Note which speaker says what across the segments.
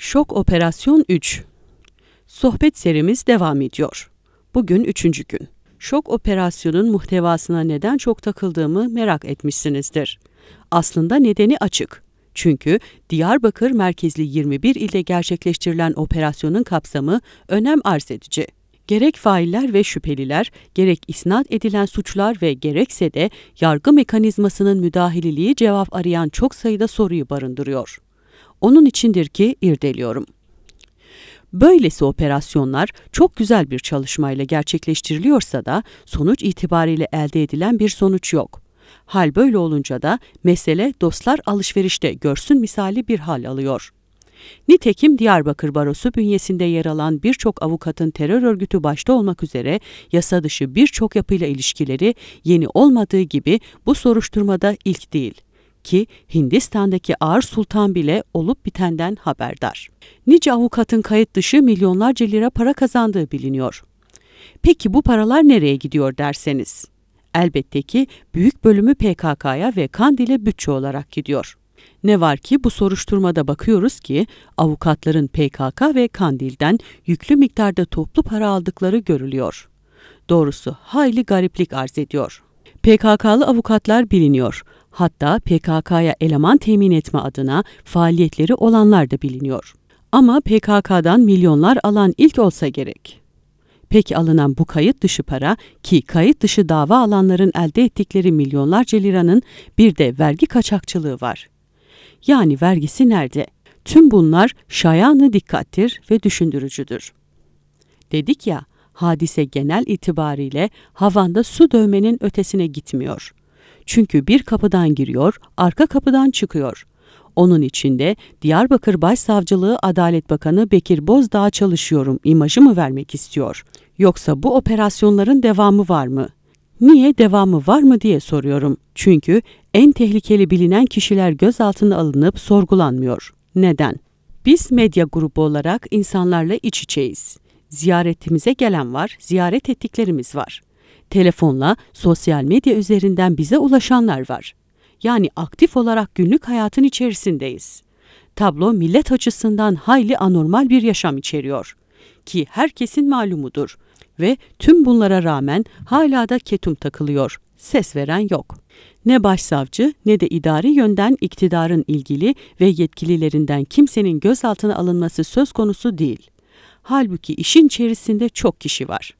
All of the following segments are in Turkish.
Speaker 1: Şok Operasyon 3 Sohbet serimiz devam ediyor. Bugün üçüncü gün. Şok operasyonun muhtevasına neden çok takıldığımı merak etmişsinizdir. Aslında nedeni açık. Çünkü Diyarbakır merkezli 21 ilde gerçekleştirilen operasyonun kapsamı önem arz edici. Gerek failler ve şüpheliler, gerek isnat edilen suçlar ve gerekse de yargı mekanizmasının müdahililiği cevap arayan çok sayıda soruyu barındırıyor onun içindir ki irdeliyorum. Böylesi operasyonlar çok güzel bir çalışmayla gerçekleştiriliyorsa da sonuç itibariyle elde edilen bir sonuç yok. Hal böyle olunca da mesele dostlar alışverişte görsün misali bir hal alıyor. Nitekim Diyarbakır Barosu bünyesinde yer alan birçok avukatın terör örgütü başta olmak üzere yasa dışı birçok yapıyla ilişkileri yeni olmadığı gibi bu soruşturmada ilk değil ki Hindistan'daki Ağır Sultan bile olup bitenden haberdar. Nice avukatın kayıt dışı milyonlarca lira para kazandığı biliniyor. Peki bu paralar nereye gidiyor derseniz? Elbette ki büyük bölümü PKK'ya ve Kandil'e bütçe olarak gidiyor. Ne var ki bu soruşturmada bakıyoruz ki avukatların PKK ve Kandil'den yüklü miktarda toplu para aldıkları görülüyor. Doğrusu hayli gariplik arz ediyor. PKK'lı avukatlar biliniyor hatta PKK'ya eleman temin etme adına faaliyetleri olanlar da biliniyor. Ama PKK'dan milyonlar alan ilk olsa gerek. Peki alınan bu kayıt dışı para ki kayıt dışı dava alanların elde ettikleri milyonlarca liranın bir de vergi kaçakçılığı var. Yani vergisi nerede? Tüm bunlar şayanı dikkattir ve düşündürücüdür. Dedik ya, hadise genel itibariyle havanda su dövmenin ötesine gitmiyor. Çünkü bir kapıdan giriyor, arka kapıdan çıkıyor. Onun içinde Diyarbakır Başsavcılığı Adalet Bakanı Bekir Bozdağ çalışıyorum imajı mı vermek istiyor? Yoksa bu operasyonların devamı var mı? Niye devamı var mı diye soruyorum. Çünkü en tehlikeli bilinen kişiler gözaltına alınıp sorgulanmıyor. Neden? Biz medya grubu olarak insanlarla iç içeyiz. Ziyaretimize gelen var, ziyaret ettiklerimiz var telefonla, sosyal medya üzerinden bize ulaşanlar var. Yani aktif olarak günlük hayatın içerisindeyiz. Tablo millet açısından hayli anormal bir yaşam içeriyor ki herkesin malumudur ve tüm bunlara rağmen hala da ketum takılıyor. Ses veren yok. Ne başsavcı ne de idari yönden iktidarın ilgili ve yetkililerinden kimsenin gözaltına alınması söz konusu değil. Halbuki işin içerisinde çok kişi var.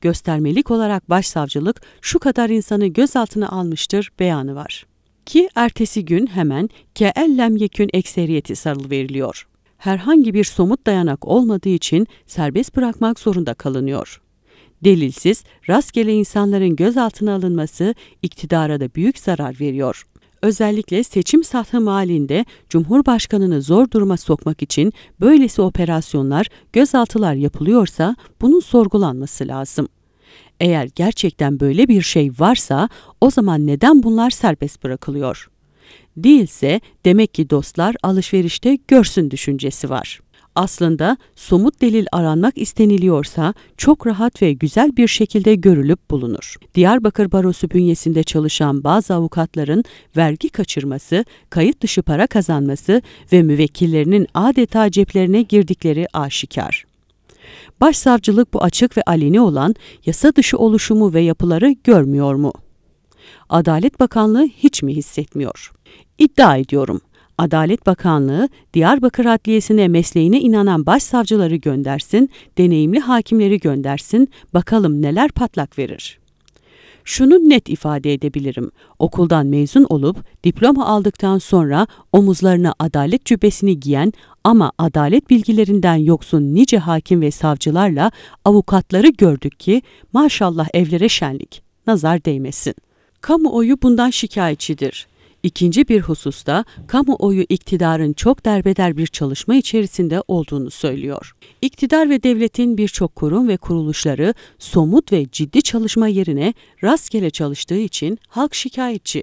Speaker 1: Göstermelik olarak başsavcılık şu kadar insanı gözaltına almıştır beyanı var. Ki ertesi gün hemen keellem yekün ekseriyeti sarıl veriliyor. Herhangi bir somut dayanak olmadığı için serbest bırakmak zorunda kalınıyor. Delilsiz, rastgele insanların gözaltına alınması iktidara da büyük zarar veriyor. Özellikle seçim sahım halinde Cumhurbaşkanını zor duruma sokmak için böylesi operasyonlar, gözaltılar yapılıyorsa bunun sorgulanması lazım. Eğer gerçekten böyle bir şey varsa o zaman neden bunlar serbest bırakılıyor? Değilse demek ki dostlar alışverişte görsün düşüncesi var.'' Aslında somut delil aranmak isteniliyorsa çok rahat ve güzel bir şekilde görülüp bulunur. Diyarbakır Barosu bünyesinde çalışan bazı avukatların vergi kaçırması, kayıt dışı para kazanması ve müvekkillerinin adeta ceplerine girdikleri aşikar. Başsavcılık bu açık ve aleni olan yasa dışı oluşumu ve yapıları görmüyor mu? Adalet Bakanlığı hiç mi hissetmiyor? İddia ediyorum Adalet Bakanlığı, Diyarbakır Adliyesi'ne mesleğine inanan başsavcıları göndersin, deneyimli hakimleri göndersin, bakalım neler patlak verir. Şunu net ifade edebilirim. Okuldan mezun olup diploma aldıktan sonra omuzlarına adalet cübbesini giyen ama adalet bilgilerinden yoksun nice hakim ve savcılarla avukatları gördük ki maşallah evlere şenlik, nazar değmesin. Kamuoyu bundan şikayetçidir. İkinci bir hususta kamuoyu iktidarın çok derbeder bir çalışma içerisinde olduğunu söylüyor. İktidar ve devletin birçok kurum ve kuruluşları somut ve ciddi çalışma yerine rastgele çalıştığı için halk şikayetçi.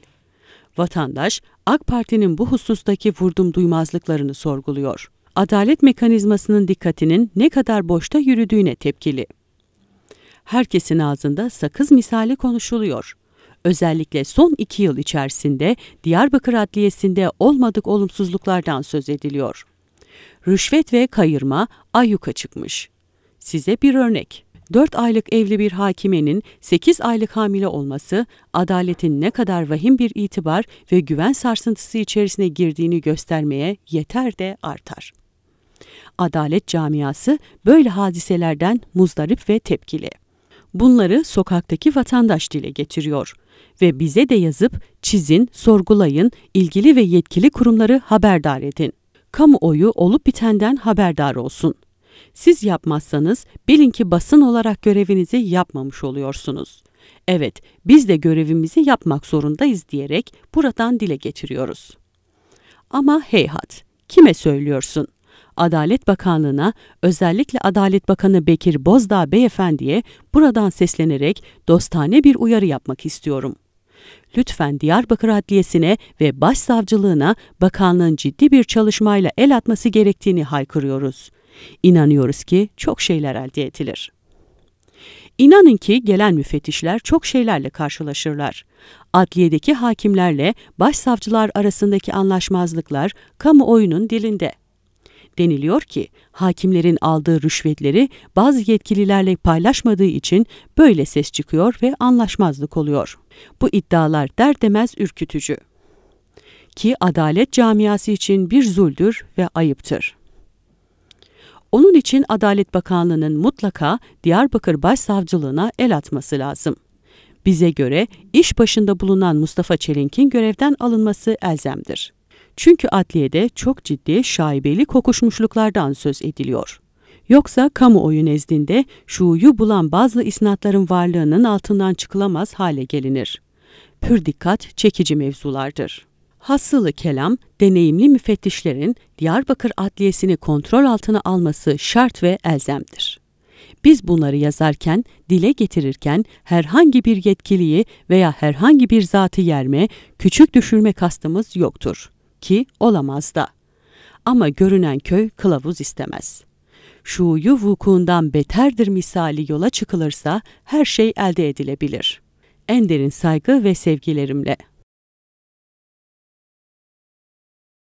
Speaker 1: Vatandaş AK Parti'nin bu husustaki vurdum duymazlıklarını sorguluyor. Adalet mekanizmasının dikkatinin ne kadar boşta yürüdüğüne tepkili. Herkesin ağzında sakız misali konuşuluyor özellikle son iki yıl içerisinde Diyarbakır Adliyesi'nde olmadık olumsuzluklardan söz ediliyor. Rüşvet ve kayırma ayyuka çıkmış. Size bir örnek. 4 aylık evli bir hakimenin 8 aylık hamile olması, adaletin ne kadar vahim bir itibar ve güven sarsıntısı içerisine girdiğini göstermeye yeter de artar. Adalet camiası böyle hadiselerden muzdarip ve tepkili. Bunları sokaktaki vatandaş dile getiriyor ve bize de yazıp çizin, sorgulayın, ilgili ve yetkili kurumları haberdar edin. Kamuoyu olup bitenden haberdar olsun. Siz yapmazsanız bilin ki basın olarak görevinizi yapmamış oluyorsunuz. Evet, biz de görevimizi yapmak zorundayız diyerek buradan dile getiriyoruz. Ama heyhat, kime söylüyorsun? Adalet Bakanlığı'na, özellikle Adalet Bakanı Bekir Bozdağ Beyefendi'ye buradan seslenerek dostane bir uyarı yapmak istiyorum. Lütfen Diyarbakır Adliyesi'ne ve Başsavcılığına bakanlığın ciddi bir çalışmayla el atması gerektiğini haykırıyoruz. İnanıyoruz ki çok şeyler elde edilir.'' İnanın ki gelen müfettişler çok şeylerle karşılaşırlar. Adliyedeki hakimlerle başsavcılar arasındaki anlaşmazlıklar kamuoyunun dilinde. Deniliyor ki hakimlerin aldığı rüşvetleri bazı yetkililerle paylaşmadığı için böyle ses çıkıyor ve anlaşmazlık oluyor. Bu iddialar der demez ürkütücü. Ki adalet camiası için bir zuldür ve ayıptır. Onun için Adalet Bakanlığı'nın mutlaka Diyarbakır Başsavcılığına el atması lazım. Bize göre iş başında bulunan Mustafa Çelink'in görevden alınması elzemdir. Çünkü adliyede çok ciddi şaibeli kokuşmuşluklardan söz ediliyor. Yoksa kamuoyu nezdinde şuyu bulan bazı isnatların varlığının altından çıkılamaz hale gelinir. Pür dikkat çekici mevzulardır. Hasılı kelam, deneyimli müfettişlerin Diyarbakır Adliyesini kontrol altına alması şart ve elzemdir. Biz bunları yazarken, dile getirirken herhangi bir yetkiliyi veya herhangi bir zatı yerme, küçük düşürme kastımız yoktur ki olamaz da. Ama görünen köy kılavuz istemez. Şuyu vukuundan beterdir misali yola çıkılırsa her şey elde edilebilir. En derin saygı ve sevgilerimle.